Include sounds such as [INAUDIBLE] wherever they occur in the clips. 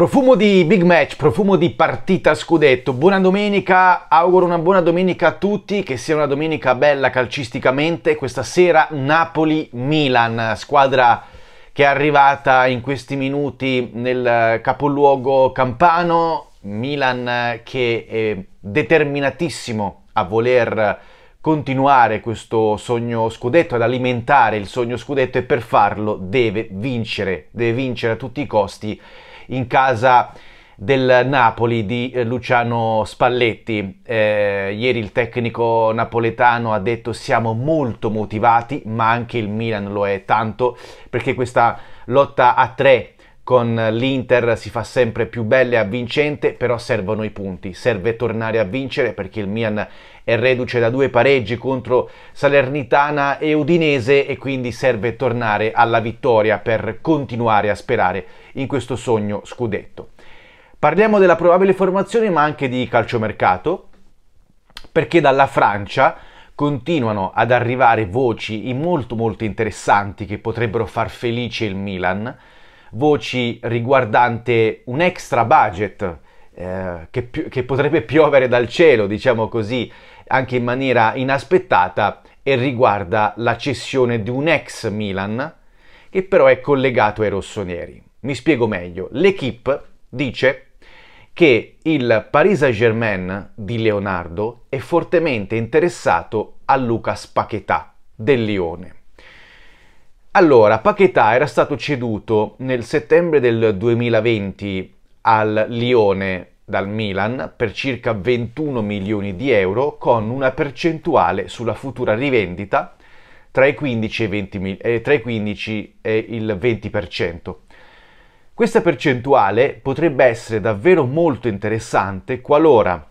Profumo di big match, profumo di partita scudetto. Buona domenica, auguro una buona domenica a tutti, che sia una domenica bella calcisticamente. Questa sera Napoli-Milan, squadra che è arrivata in questi minuti nel capoluogo campano. Milan che è determinatissimo a voler continuare questo sogno scudetto, ad alimentare il sogno scudetto e per farlo deve vincere, deve vincere a tutti i costi in casa del Napoli di Luciano Spalletti. Eh, ieri il tecnico napoletano ha detto siamo molto motivati, ma anche il Milan lo è tanto perché questa lotta a tre con l'Inter si fa sempre più bella e avvincente, però servono i punti, serve tornare a vincere perché il Milan è reduce da due pareggi contro Salernitana e Udinese e quindi serve tornare alla vittoria per continuare a sperare in questo sogno scudetto. Parliamo della probabile formazione ma anche di calciomercato perché dalla Francia continuano ad arrivare voci molto molto interessanti che potrebbero far felice il Milan voci riguardante un extra budget eh, che, che potrebbe piovere dal cielo, diciamo così, anche in maniera inaspettata e riguarda la cessione di un ex Milan che però è collegato ai rossoneri. Mi spiego meglio. L'equipe dice che il Paris Saint-Germain di Leonardo è fortemente interessato a Lucas Paquetà del Lione. Allora, Paquetà era stato ceduto nel settembre del 2020 al Lione dal Milan per circa 21 milioni di euro con una percentuale sulla futura rivendita tra i 15 e, 20, eh, tra i 15 e il 20%. Questa percentuale potrebbe essere davvero molto interessante qualora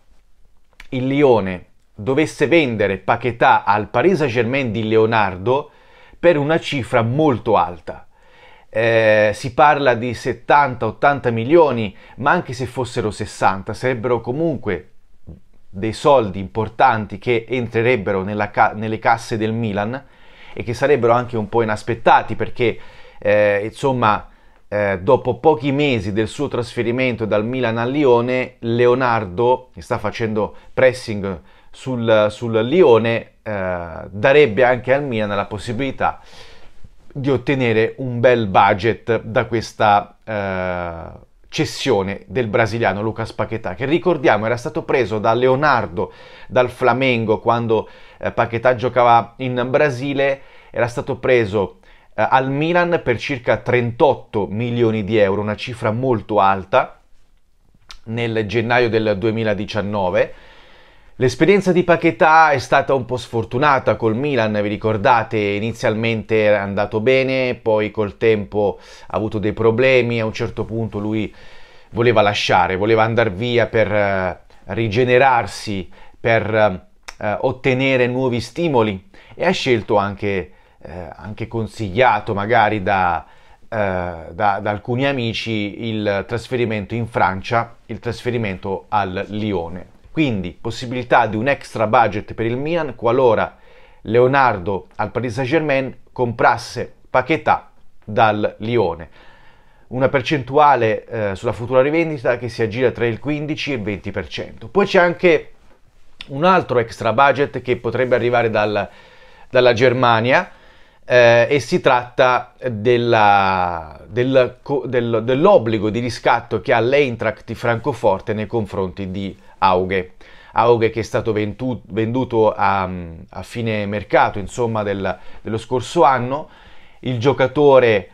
il Lione dovesse vendere Paquetà al Paris Saint-Germain di Leonardo per una cifra molto alta. Eh, si parla di 70-80 milioni, ma anche se fossero 60 sarebbero comunque dei soldi importanti che entrerebbero ca- nelle casse del Milan e che sarebbero anche un po' inaspettati perché eh, insomma eh, dopo pochi mesi del suo trasferimento dal Milan al Lione Leonardo che sta facendo pressing sul, sul Lione eh, darebbe anche al Milan la possibilità di ottenere un bel budget da questa eh, cessione del brasiliano Lucas Paquetà, che ricordiamo era stato preso da Leonardo dal Flamengo quando eh, Paquetà giocava in Brasile, era stato preso eh, al Milan per circa 38 milioni di euro, una cifra molto alta nel gennaio del 2019 L'esperienza di Paquetà è stata un po' sfortunata col Milan, vi ricordate, inizialmente era andato bene, poi col tempo ha avuto dei problemi, a un certo punto lui voleva lasciare, voleva andare via per eh, rigenerarsi, per uh, ottenere nuovi stimoli e ha scelto anche, anche consigliato magari da, da, da alcuni amici il trasferimento in Francia, il trasferimento al Lione. Quindi possibilità di un extra budget per il Milan qualora Leonardo al Paris Saint-Germain comprasse Paquetà dal Lione. Una percentuale eh, sulla futura rivendita che si aggira tra il 15 e il 20%. Poi c'è anche un altro extra budget che potrebbe arrivare dal, dalla Germania, eh, e si tratta della, del, del, dell'obbligo di riscatto che ha l'Eintracht di Francoforte nei confronti di Auge. Auge che è stato ventu, venduto a, a, fine mercato, insomma, del, dello scorso anno. Il giocatore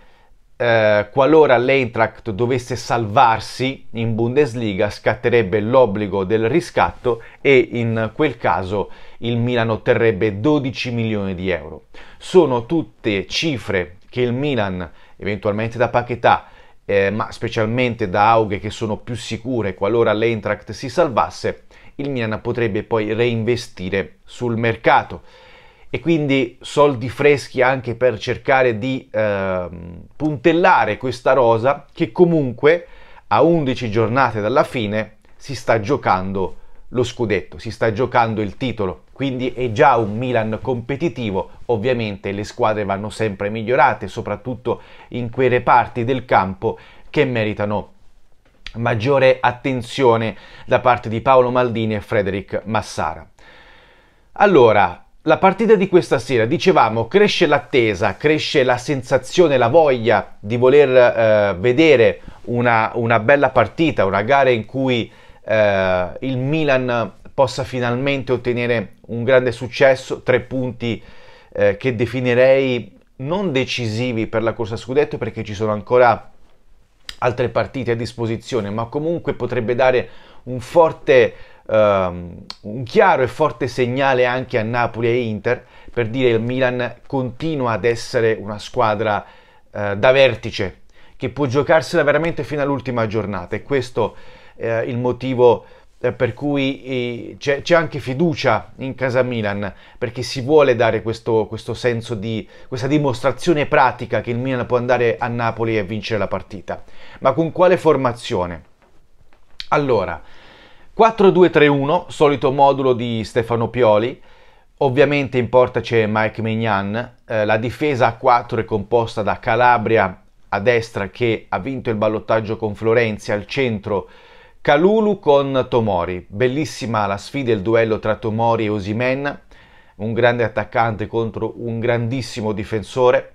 eh, qualora l'Eintracht dovesse salvarsi in Bundesliga scatterebbe l'obbligo del riscatto e in quel caso il Milan otterrebbe 12 milioni di euro. Sono tutte cifre che il Milan, eventualmente da Paquetà, eh, ma specialmente da Auge che sono più sicure qualora l'Eintracht si salvasse, il Milan potrebbe poi reinvestire sul mercato e quindi soldi freschi anche per cercare di eh, puntellare questa rosa che comunque a 11 giornate dalla fine si sta giocando lo scudetto, si sta giocando il titolo, quindi è già un Milan competitivo, ovviamente le squadre vanno sempre migliorate, soprattutto in quei reparti del campo che meritano maggiore attenzione da parte di Paolo Maldini e Frederic Massara. Allora, la partita di questa sera, dicevamo, cresce l'attesa, cresce la sensazione, la voglia di voler eh, vedere una, una, bella partita, una gara in cui eh, il Milan possa finalmente ottenere un grande successo, tre punti eh, che definirei non decisivi per la corsa scudetto perché ci sono ancora altre partite a disposizione, ma comunque potrebbe dare un forte um, un chiaro e forte segnale anche a Napoli e Inter per dire che il Milan continua ad essere una squadra uh, da vertice che può giocarsela veramente fino all'ultima giornata e questo è eh, il motivo eh, per cui c'è, anche fiducia in casa Milan perché si vuole dare questo, questo, senso di questa dimostrazione pratica che il Milan può andare a Napoli e vincere la partita ma con quale formazione? Allora 4-2-3-1, solito modulo di Stefano Pioli. Ovviamente in porta c'è Mike Mignan. Eh, la difesa a 4 è composta da Calabria a destra che ha vinto il ballottaggio con Florenzi al centro. Calulu con Tomori. Bellissima la sfida il duello tra Tomori e Osimen. Un grande attaccante contro un grandissimo difensore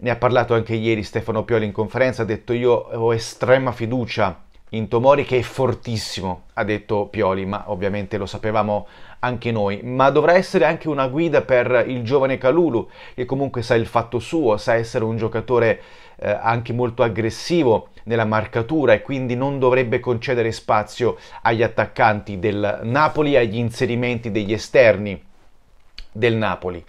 ne ha parlato anche ieri Stefano Pioli in conferenza, ha detto io ho estrema fiducia in Tomori che è fortissimo, ha detto Pioli, ma ovviamente lo sapevamo anche noi, ma dovrà essere anche una guida per il giovane Calulu, che comunque sa il fatto suo, sa essere un giocatore eh, anche molto aggressivo nella marcatura e quindi non dovrebbe concedere spazio agli attaccanti del Napoli, agli inserimenti degli esterni del Napoli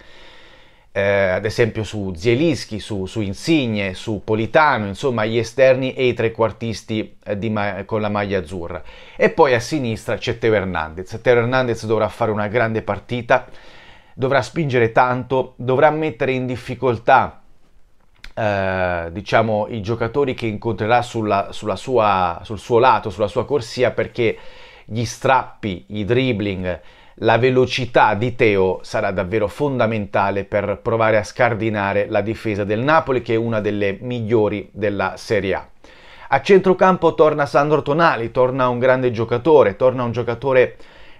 eh, ad esempio su Zielinski, su, su, Insigne, su Politano, insomma gli esterni e i trequartisti eh, ma- con la maglia azzurra. E poi a sinistra c'è Teo Hernandez. Teo Hernandez dovrà fare una grande partita, dovrà spingere tanto, dovrà mettere in difficoltà eh, diciamo, i giocatori che incontrerà sulla, sulla sua, sul suo lato, sulla sua corsia, perché gli strappi, i dribbling, la velocità di Teo sarà davvero fondamentale per provare a scardinare la difesa del Napoli che è una delle migliori della Serie A. A centrocampo torna Sandro Tonali, torna un grande giocatore, torna un giocatore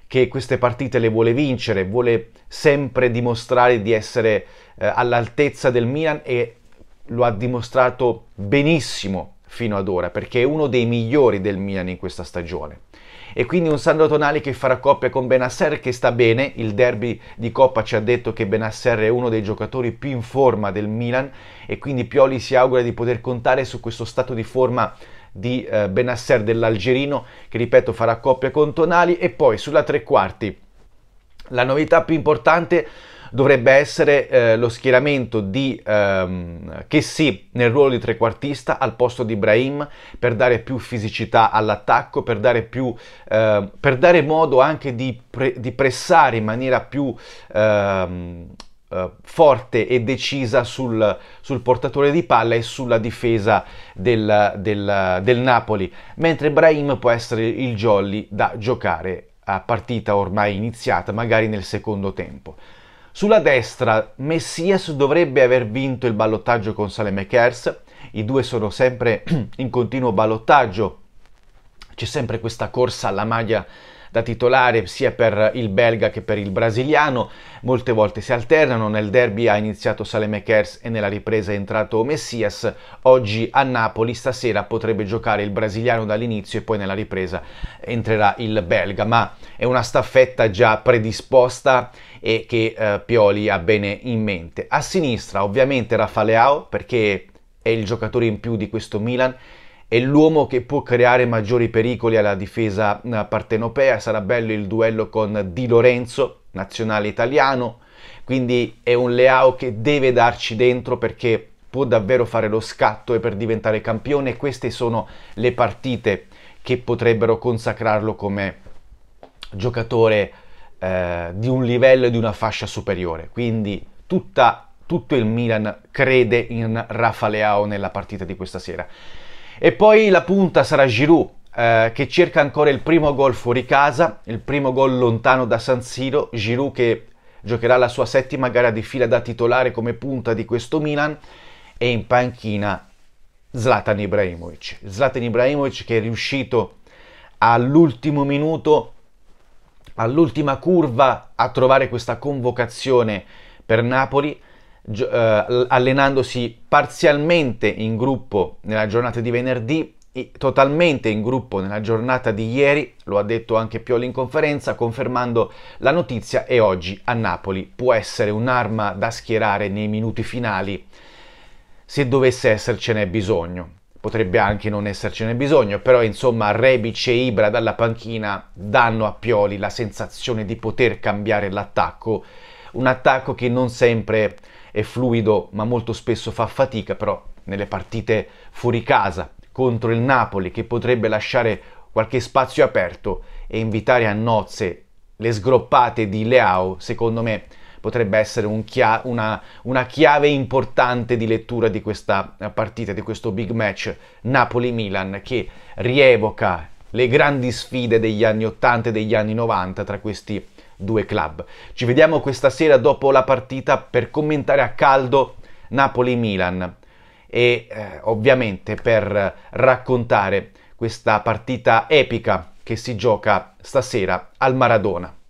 che queste partite le vuole vincere, vuole sempre dimostrare di essere eh, all'altezza del Milan e lo ha dimostrato benissimo fino ad ora, perché è uno dei migliori del Milan in questa stagione. E quindi un Sandro Tonali che farà coppia con Benasser che sta bene, il derby di Coppa ci ha detto che Benasser è uno dei giocatori più in forma del Milan e quindi Pioli si augura di poter contare su questo stato di forma di eh, Benasser dell'Algerino che ripeto farà coppia con Tonali e poi sulla tre quarti la novità più importante dovrebbe essere eh, lo schieramento di ehm, Chessy nel ruolo di trequartista al posto di Ibrahim per dare più fisicità all'attacco, per dare, più, eh, per dare modo anche di, pre- di, pressare in maniera più ehm, eh, forte e decisa sul, sul, portatore di palla e sulla difesa del, del, del Napoli, mentre Ibrahim può essere il jolly da giocare partita ormai iniziata, magari nel secondo tempo. Sulla destra Messias dovrebbe aver vinto il ballottaggio con Salemekers, i due sono sempre [CLEARS THROAT] in continuo ballottaggio, c'è sempre questa corsa alla maglia da titolare sia per il belga che per il brasiliano, molte volte si alternano, nel derby ha iniziato Salemekers e nella ripresa è entrato Messias, oggi a Napoli stasera potrebbe giocare il brasiliano dall'inizio e poi nella ripresa entrerà il belga, ma è una staffetta già predisposta e che eh, Pioli ha bene in mente. A sinistra ovviamente Rafaleao perché è il giocatore in più di questo Milan è l'uomo che può creare maggiori pericoli alla difesa eh, partenopea, sarà bello il duello con Di Lorenzo, nazionale italiano, quindi è un Leao che deve darci dentro perché può davvero fare lo scatto e per diventare campione queste sono le partite che potrebbero consacrarlo come giocatore eh, di un livello e di una fascia superiore. Quindi tutta, tutto il Milan crede in Rafa Leao nella partita di questa sera. E poi la punta sarà Giroud, eh, che cerca ancora il primo gol fuori casa, il primo gol lontano da San Siro. Giroud che giocherà la sua settima gara di fila da titolare come punta di questo Milan e in panchina Zlatan Ibrahimovic. Zlatan Ibrahimovic che è riuscito all'ultimo minuto, all'ultima curva a trovare questa convocazione per Napoli eh, allenandosi parzialmente in gruppo nella giornata di venerdì, totalmente in gruppo nella giornata di ieri, lo ha detto anche Pioli in conferenza, confermando la notizia e oggi a Napoli può essere un'arma da schierare nei minuti finali se dovesse essercene bisogno. Potrebbe anche non essercene bisogno, però insomma Rebic e Ibra dalla panchina danno a Pioli la sensazione di poter cambiare l'attacco un attacco che non sempre è fluido, ma molto spesso fa fatica, però nelle partite fuori casa contro il Napoli che potrebbe lasciare qualche spazio aperto e invitare a nozze le sgroppate di Leao, secondo me potrebbe essere un chia- una, una, chiave importante di lettura di questa partita, di questo big match Napoli-Milan che rievoca le grandi sfide degli anni 80 e degli anni 90 tra questi due club. Ci vediamo questa sera dopo la partita per commentare a caldo Napoli-Milan e eh, ovviamente per raccontare questa partita epica che si gioca stasera al Maradona.